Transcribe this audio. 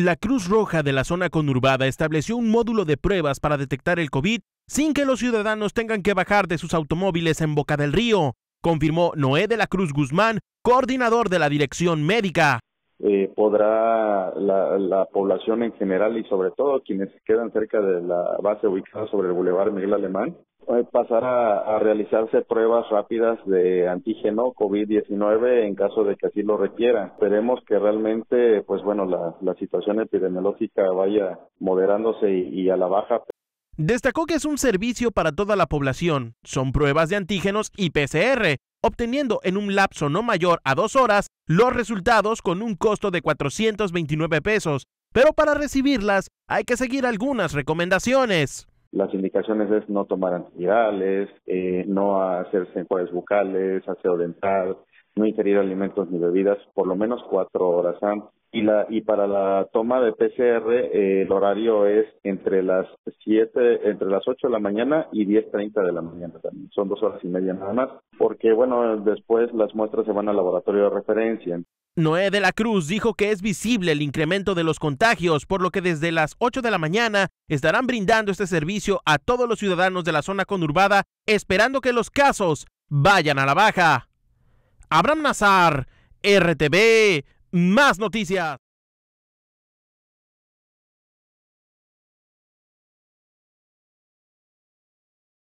La Cruz Roja de la zona conurbada estableció un módulo de pruebas para detectar el COVID sin que los ciudadanos tengan que bajar de sus automóviles en Boca del Río, confirmó Noé de la Cruz Guzmán, coordinador de la Dirección Médica. Eh, podrá la, la, población en general y sobre todo quienes quedan cerca de la base ubicada sobre el Boulevard Miguel Alemán eh, pasar a, realizarse pruebas rápidas de antígeno COVID-19 en caso de que así lo requiera. Esperemos que realmente, pues bueno, la, situación epidemiológica vaya moderándose y, y a la baja. Destacó que es un servicio para toda la población. Son pruebas de antígenos y PCR, obteniendo en un lapso no mayor a dos horas los resultados con un costo de 429 pesos. Pero para recibirlas hay que seguir algunas recomendaciones. Las indicaciones es no tomar antivirales, eh, no hacerse enjuagues bucales, aseo dental, no ingerir alimentos ni bebidas por lo menos cuatro horas antes. Y, la, y para la toma de PCR eh, el horario es entre las siete, entre las 8 de la mañana y 10.30 de la mañana también. Son dos horas y media nada más, porque bueno, después las muestras se van al laboratorio de referencia. Noé de la Cruz dijo que es visible el incremento de los contagios, por lo que desde las 8 de la mañana estarán brindando este servicio a todos los ciudadanos de la zona conurbada, esperando que los casos vayan a la baja. Abraham Nazar, RTV, más noticias.